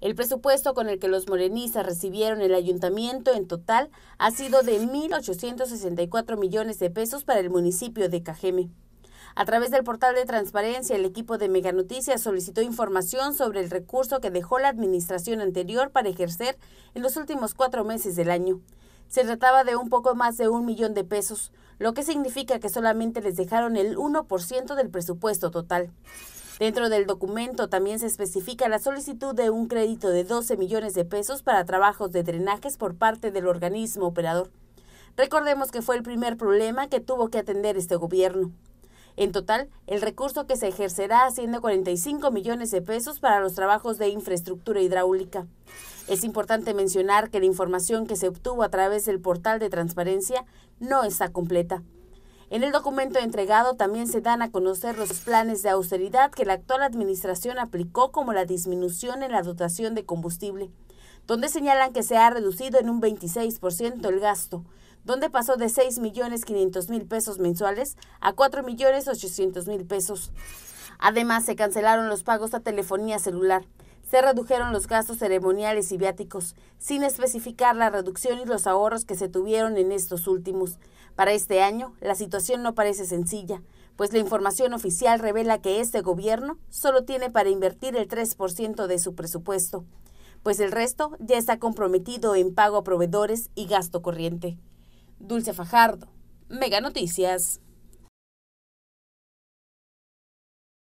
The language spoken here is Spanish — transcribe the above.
El presupuesto con el que los morenistas recibieron el ayuntamiento en total ha sido de 1.864 millones de pesos para el municipio de Cajeme. A través del portal de transparencia, el equipo de Meganoticias solicitó información sobre el recurso que dejó la administración anterior para ejercer en los últimos cuatro meses del año. Se trataba de un poco más de un millón de pesos, lo que significa que solamente les dejaron el 1% del presupuesto total. Dentro del documento también se especifica la solicitud de un crédito de 12 millones de pesos para trabajos de drenajes por parte del organismo operador. Recordemos que fue el primer problema que tuvo que atender este gobierno. En total, el recurso que se ejercerá asciende a 45 millones de pesos para los trabajos de infraestructura hidráulica. Es importante mencionar que la información que se obtuvo a través del portal de transparencia no está completa. En el documento entregado también se dan a conocer los planes de austeridad que la actual administración aplicó como la disminución en la dotación de combustible, donde señalan que se ha reducido en un 26% el gasto, donde pasó de 6 millones 500 pesos mensuales a 4 millones 800 pesos. Además, se cancelaron los pagos a telefonía celular, se redujeron los gastos ceremoniales y viáticos, sin especificar la reducción y los ahorros que se tuvieron en estos últimos. Para este año, la situación no parece sencilla, pues la información oficial revela que este gobierno solo tiene para invertir el 3% de su presupuesto, pues el resto ya está comprometido en pago a proveedores y gasto corriente. Dulce Fajardo, Mega Noticias.